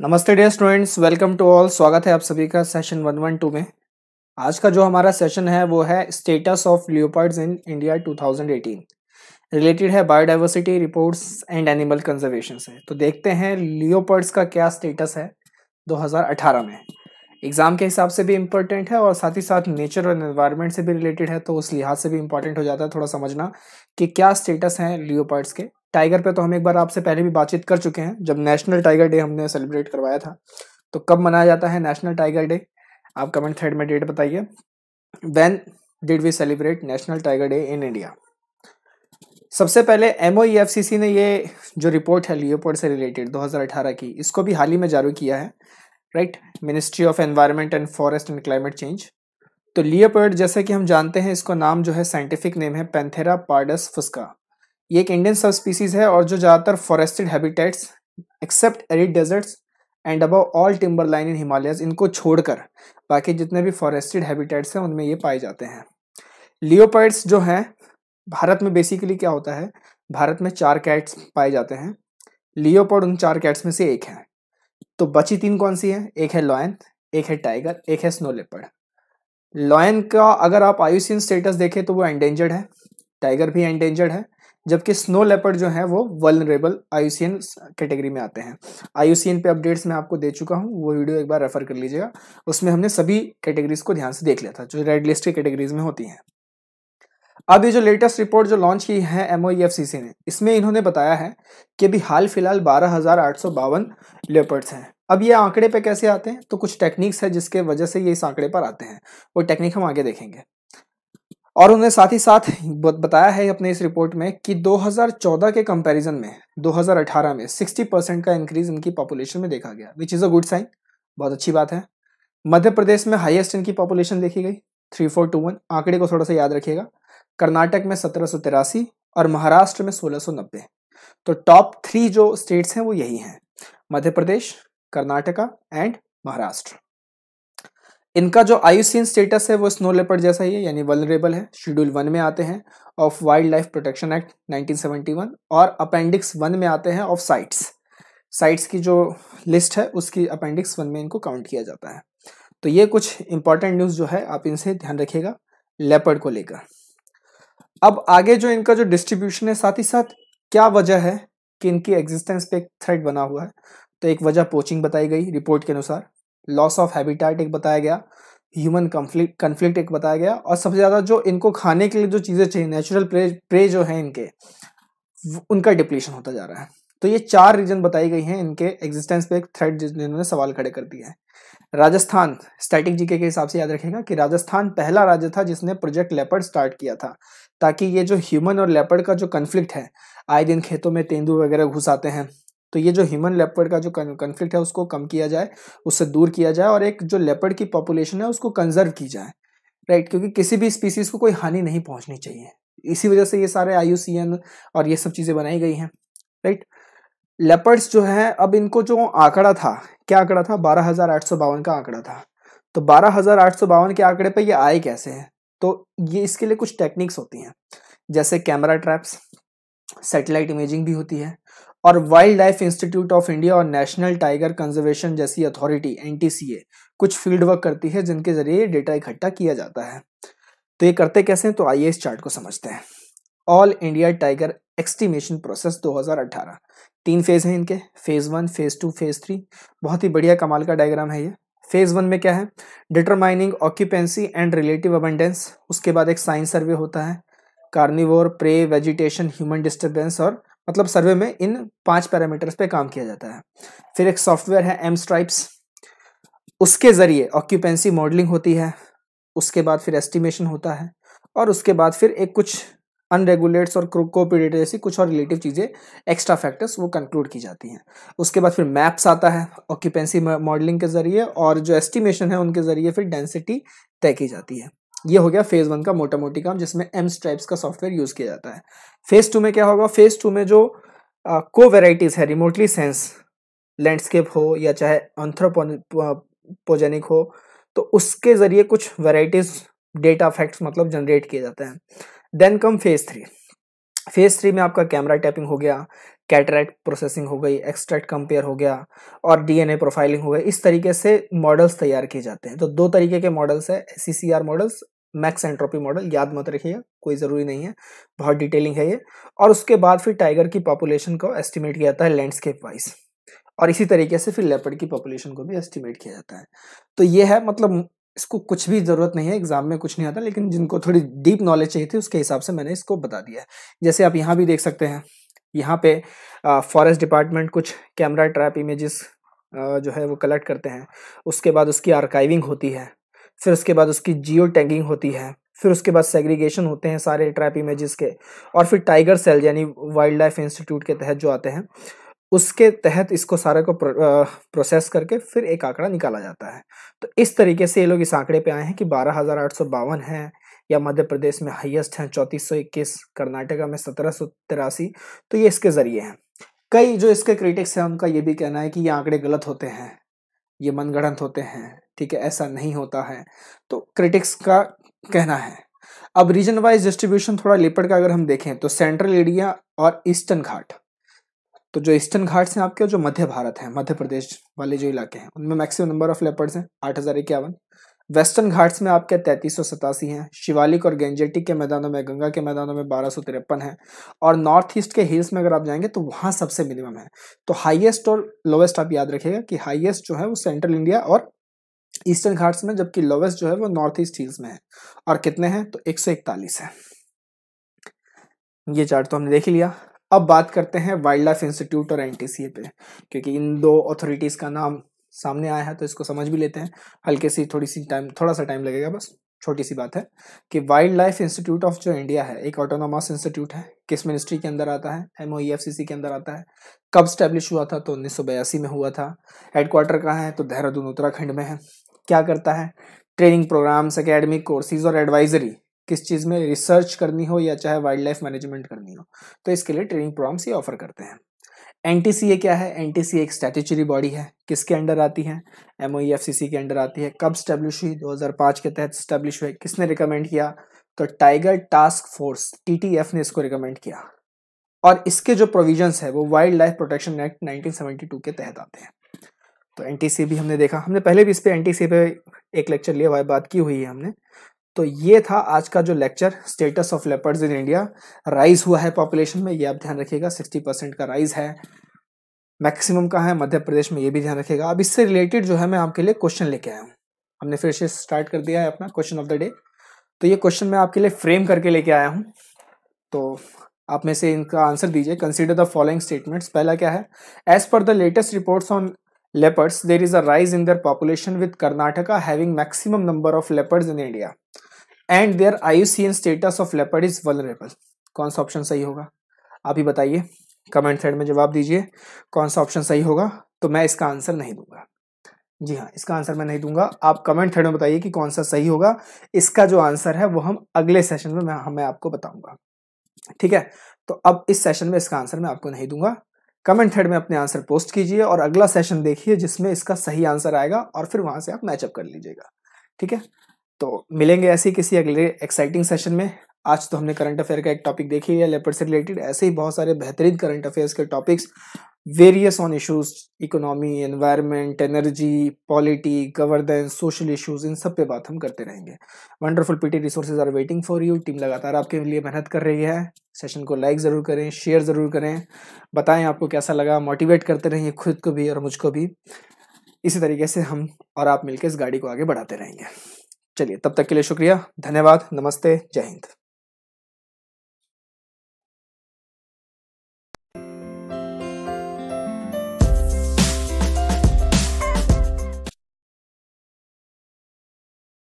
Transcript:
नमस्ते dear students welcome to all स्वागत है आप सभी का सेशन वन वन टू में आज का जो हमारा सेशन है वो है status of leopards in India 2018 related है biodiversity reports and animal conservation से तो देखते हैं लियोपर्ड्स का क्या स्टेटस है 2018 में एग्जाम के हिसाब से भी इम्पोर्टेंट है और साथ ही साथ नेचर और एनवायरमेंट से भी रिलेटेड है तो उस लिहाज से भी इम्पोर्टेंट हो जाता है थोड़ा समझना कि क्या स्टेटस है लियोपर्ड्स के टाइगर पे तो हम एक बार आपसे पहले भी बातचीत कर चुके हैं जब नेशनल टाइगर डे हमने सेलिब्रेट करवाया था तो कब मनाया जाता है नेशनल टाइगर डे आप कमेंट थ्रेड में डेट बताइए when did we celebrate national tiger day in India सबसे पहले एम e ने ये जो रिपोर्ट है लियोपोर्ड से रिलेटेड 2018 की इसको भी हाल ही में जारी किया है right ministry of environment and forest and climate change तो लियोपर्ड जैसे कि हम जानते हैं इसको नाम जो है साइंटिफिक नेम है पेंथेरा पार्डस फुस्का ये एक इंडियन सब स्पीसीज है और जो ज़्यादातर forested habitats except arid deserts and above all timber line in Himalayas इनको छोड़कर बाकी जितने भी फॉरेस्टेड हैबिटेट्स हैं उनमें ये पाए जाते हैं लियोपाइड्स जो हैं भारत में बेसिकली क्या होता है भारत में चार कैट्स पाए जाते हैं लियोपर्ड उन चार कैट्स में से एक है तो बची तीन कौन सी है एक है लॉयन एक है टाइगर एक है स्नो लेपर्ड लॉयन का अगर आप आयुषीन स्टेटस देखें तो वो एंडेंजर्ड है टाइगर भी एंडेंजर्ड है जबकि स्नो लेपर्ड जो है वो वलनरेबल आयुसियन कैटेगरी में आते हैं आयुसियन पे अपडेट्स मैं आपको दे चुका हूँ वो वीडियो एक बार रेफर कर लीजिएगा उसमें हमने सभी कैटेगरीज को ध्यान से देख लिया था जो रेड लिस्ट की कैटेगरीज में होती हैं अब ये जो लेटेस्ट रिपोर्ट जो लॉन्च की है एम e ने इसमें इन्होंने बताया है कि अभी हाल फिलहाल बारह हज़ार आठ सौ बावन लेपर्ड्स हैं अब ये आंकड़े पे कैसे आते हैं तो कुछ टेक्निक्स है जिसके वजह से ये इस आंकड़े पर आते हैं वो टेक्निक हम आगे देखेंगे और उन्होंने साथ ही साथ बताया है अपने इस रिपोर्ट में कि 2014 के कंपैरिजन में 2018 में 60 परसेंट का इंक्रीज इनकी पॉपुलेशन में देखा गया which is a good sign बहुत अच्छी बात है मध्य प्रदेश में हाईएस्ट इनकी पॉपुलेशन देखी गई थ्री फोर टू वन आंकड़े को थोड़ा सा याद रखिएगा कर्नाटक में सत्रह और महाराष्ट्र में सोलह तो टॉप थ्री जो स्टेट्स हैं वो यही हैं मध्य प्रदेश कर्नाटका एंड महाराष्ट्र इनका जो आयुसीन स्टेटस है वो स्नो लेपर्ड जैसा ही है यानी वनरेबल है शेड्यूल वन में आते हैं of wild life protection act 1971 और अपेंडिक्स वन में आते हैं ऑफ साइट्स साइट्स की जो लिस्ट है उसकी अपेंडिक्स वन में इनको काउंट किया जाता है तो ये कुछ इंपॉर्टेंट न्यूज़ जो है आप इनसे ध्यान रखिएगा लेपर्ड को लेकर अब आगे जो इनका जो डिस्ट्रीब्यूशन है साथ ही साथ क्या वजह है कि इनकी एग्जिस्टेंस पे एक थ्रेट बना हुआ है तो एक वजह पोचिंग बताई गई रिपोर्ट के अनुसार लॉस ऑफ हैबिटाइट एक बताया गया ह्यूमन कंफ्लिक कन्फ्लिक्ट एक बताया गया और सबसे ज़्यादा जो इनको खाने के लिए जो चीज़ें चाहिए नेचुरल प्रे प्रे जो है इनके उनका डिप्लीशन होता जा रहा है तो ये चार रीजन बताई गई हैं इनके एग्जिस्टेंस पे एक थ्रेड जिन्होंने सवाल खड़े कर दिए हैं राजस्थान स्टैटिक जीके के हिसाब से याद रखेगा कि राजस्थान पहला राज्य था जिसने प्रोजेक्ट लेपर्ड स्टार्ट किया था ताकि ये जो ह्यूमन और लेपर्ड का जो कन्फ्लिक्ट है आए दिन खेतों में तेंदू वगैरह घुसाते हैं तो ये जो ह्यूमन लेपर्ड का जो कन्फ्लिक्ट है उसको कम किया जाए उससे दूर किया जाए और एक जो लेपर्ड की पॉपुलेशन है उसको कंजर्व की जाए राइट क्योंकि किसी भी स्पीसीज़ को कोई हानि नहीं पहुंचनी चाहिए इसी वजह से ये सारे आई और ये सब चीज़ें बनाई गई हैं राइट लेपर्ड्स जो है अब इनको जो आंकड़ा था क्या आंकड़ा था बारह का आंकड़ा था तो बारह के आंकड़े पर ये आए कैसे हैं तो ये इसके लिए कुछ टेक्निक्स होती हैं जैसे कैमरा ट्रैप्स सेटेलाइट इमेजिंग भी होती है और wild life institute of India और नेशनल टाइगर कंजर्वेशन जैसी अथॉरिटी एन कुछ फील्ड वर्क करती है जिनके जरिए डेटा इकट्ठा किया जाता है तो ये करते कैसे हैं तो आइए इस चार्ट को समझते हैं all India tiger estimation process 2018 तीन फेज हैं इनके phase one phase two phase three बहुत ही बढ़िया कमाल का डायग्राम है ये फेज वन में क्या है determining occupancy and relative abundance उसके बाद एक साइंस सर्वे होता है carnivore prey vegetation human disturbance और मतलब सर्वे में इन पांच पैरामीटर्स पे काम किया जाता है फिर एक सॉफ्टवेयर है एम स्ट्राइप्स उसके ज़रिए ऑक्यूपेंसी मॉडलिंग होती है उसके बाद फिर एस्टिमेशन होता है और उसके बाद फिर एक कुछ अनरेगुलेट्स और कोपीडेटर जैसी कुछ और रिलेटिव चीज़ें एक्स्ट्रा फैक्टर्स वो कंक्लूड की जाती हैं उसके बाद फिर मैप्स आता है ऑक्यूपेंसी मॉडलिंग के ज़रिए और जो एस्टिमेशन है उनके ज़रिए फिर डेंसिटी तय की जाती है ये हो गया फेज़ वन का मोटा मोटी काम जिसमें एम स्ट्राइप्स का सॉफ्टवेयर यूज़ किया जाता है फेज़ टू में क्या होगा फेज़ टू में जो को वेराइटीज़ है रिमोटली सेंस लैंडस्केप हो या चाहे ऑन्थ्रोपोजेनिक हो तो उसके ज़रिए कुछ वेराइटीज़ डेटा फैक्ट्स मतलब जनरेट किए जाते हैं then come phase three phase three में आपका कैमरा टैपिंग हो गया कैटरेक्ट प्रोसेसिंग हो गई एक्सट्रैक्ट कंपेयर हो गया और डीएनए प्रोफाइलिंग हो गई इस तरीके से मॉडल्स तैयार किए जाते हैं तो दो तरीके के मॉडल्स है S models max entropy model याद मत रखिएगा कोई ज़रूरी नहीं है बहुत डिटेलिंग है ये और उसके बाद फिर टाइगर की पॉपुलेशन को एस्टिमेट किया जाता है लैंडस्केप वाइज और इसी तरीके से फिर लेपर्ड की पॉपुलेशन को भी एस्टिमेट किया जाता है तो ये है मतलब इसको कुछ भी ज़रूरत नहीं है एग्जाम में कुछ नहीं आता लेकिन जिनको थोड़ी डीप नॉलेज चाहिए थी उसके हिसाब से मैंने इसको बता दिया है जैसे आप यहाँ भी देख सकते हैं यहाँ पे फॉरेस्ट डिपार्टमेंट कुछ कैमरा ट्रैप इमेजेस जो है वो कलेक्ट करते हैं उसके बाद उसकी आर्काइविंग होती है फिर उसके बाद उसकी जियो टैगिंग होती है फिर उसके बाद सेग्रीगेशन होते हैं सारे ट्रैप इमेजेस के और फिर टाइगर सेल यानी वाइल्ड लाइफ इंस्टीट्यूट के तहत जो आते हैं उसके तहत इसको सारे को प्रोसेस करके फिर एक आंकड़ा निकाला जाता है तो इस तरीके से ये लोग इस आंकड़े पे आए हैं कि बारह हज़ार आठ सौ बावन है या मध्य प्रदेश में हाईएस्ट हैं चौंतीस कर्नाटका में सत्रह तो ये इसके ज़रिए हैं कई जो इसके क्रिटिक्स हैं उनका ये भी कहना है कि ये आंकड़े गलत होते हैं ये मनगढ़ंत होते हैं ठीक है ऐसा नहीं होता है तो क्रिटिक्स का कहना है अब रीजन वाइज डिस्ट्रीब्यूशन थोड़ा लिपट का अगर हम देखें तो सेंट्रल एरिया और ईस्टर्न घाट तो जो ईस्टर्न घाट हैं आपके जो मध्य भारत है मध्य प्रदेश वाले जो इलाके हैं उनमें मैक्सिमम नंबर ऑफ लेपर्ड्स हैं आठ हज़ार इक्यावन वेस्टर्न घाट्स में आपके तैंतीस सौ सतासी हैं शिवालिक और गेंजेटिक के मैदानों में गंगा के मैदानों में बारह सौ तिरपन है और नॉर्थ ईस्ट के हिल्स में अगर आप जाएंगे तो वहाँ सबसे मिनिमम है तो हाईएस्ट और लोवेस्ट आप याद रखिएगा कि हाईएस्ट जो है वो सेंट्रल इंडिया और ईस्टर्न घाट्स में जबकि लोवेस्ट जो है वो नॉर्थ ईस्ट हिल्स में है और कितने हैं तो एक सौ इकतालीस है ये चार्ट तो हमने देख लिया अब बात करते हैं वाइल्ड लाइफ इंस्टीट्यूट और एन पे क्योंकि इन दो अथॉरिटीज़ का नाम सामने आया है तो इसको समझ भी लेते हैं हल्के सी थोड़ी सी टाइम थोड़ा सा टाइम लगेगा बस छोटी सी बात है कि वाइल्ड लाइफ इंस्टीट्यूट ऑफ जो इंडिया है एक ऑटोनोमस इंस्टीट्यूट है किस मिनिस्ट्री के अंदर आता है एम e के अंदर आता है कब स्टैब्लिश हुआ था तो उन्नीस में हुआ था हेडक्वार्टर कहाँ है तो देहरादून उत्तराखंड में है क्या करता है ट्रेनिंग प्रोग्राम्स अकेडमिक कोर्सेज और एडवाइजरी किस चीज़ में रिसर्च करनी हो या चाहे वाइल्ड लाइफ मैनेजमेंट करनी हो तो इसके लिए ट्रेनिंग प्रोग्राम्स ये ऑफर करते हैं एन क्या है एन एक स्टैट्यूचरी बॉडी है किसके अंडर आती है एम ओ e के अंडर आती है कब स्टैब्लिश हुई 2005 के तहत स्टैब्लिश हुई किसने रिकमेंड किया तो टाइगर टास्क फोर्स टी ने इसको रिकमेंड किया और इसके जो प्रोविजंस है वो वाइल्ड लाइफ प्रोटेक्शन एक्ट 1972 के तहत आते हैं तो एन भी हमने देखा हमने पहले भी इस पर एन पे एक लेक्चर लिया वाई बात की हुई है हमने तो ये था आज का जो lecture status of leopards in India rise हुआ है पॉपुलेशन में ये आप ध्यान रखिएगा सिक्सटी परसेंट का राइज है मैक्सिमम का है मध्य प्रदेश में ये भी ध्यान रखिएगा अब इससे रिलेटेड जो है मैं आपके लिए क्वेश्चन लेके आया हूँ हमने फिर से स्टार्ट कर दिया है अपना क्वेश्चन ऑफ द डे तो ये क्वेश्चन मैं आपके लिए फ्रेम करके लेके आया हूँ तो आप में से इनका आंसर दीजिए कंसिडर द फॉलोइंग स्टेटमेंट्स पहला क्या है as per the latest reports on leopards there is a rise in the population with Karnataka having maximum number of leopards in India and their IUCN status of leopard is vulnerable कौन सा option सही होगा आप ही बताइए comment thread में जवाब दीजिए कौन सा ऑप्शन सही होगा तो मैं इसका आंसर नहीं दूंगा जी हाँ इसका आंसर मैं नहीं दूंगा आप कमेंट थ्रेड में बताइए कि कौन सा सही होगा इसका जो आंसर है वो हम अगले सेशन में मैं मैं आपको बताऊंगा ठीक है तो अब इस सेशन में इसका आंसर मैं आपको नहीं दूंगा कमेंट थ्रेड में अपने आंसर पोस्ट कीजिए और अगला सेशन देखिए जिसमें इसका सही आंसर आएगा और फिर वहां से आप मैचअप कर लीजिएगा ठीक है तो मिलेंगे ऐसे ही किसी अगले एक्साइटिंग सेशन में आज तो हमने करंट अफेयर का एक टॉपिक देखी है लेपर से रिलेटेड ऐसे ही बहुत सारे बेहतरीन करंट अफेयर्स के topics various on issues economy environment energy polity governance social issues इन सब पे बात हम करते रहेंगे wonderful PT resources are waiting for you team लगातार आपके लिए मेहनत कर रही है सेशन को लाइक ज़रूर करें शेयर ज़रूर करें बताएं आपको कैसा लगा मोटिवेट करते रहिए खुद को भी और मुझको भी इसी तरीके से हम और आप मिलकर इस गाड़ी को आगे बढ़ाते रहेंगे चलिए तब तक के लिए शुक्रिया धन्यवाद नमस्ते जय हिंद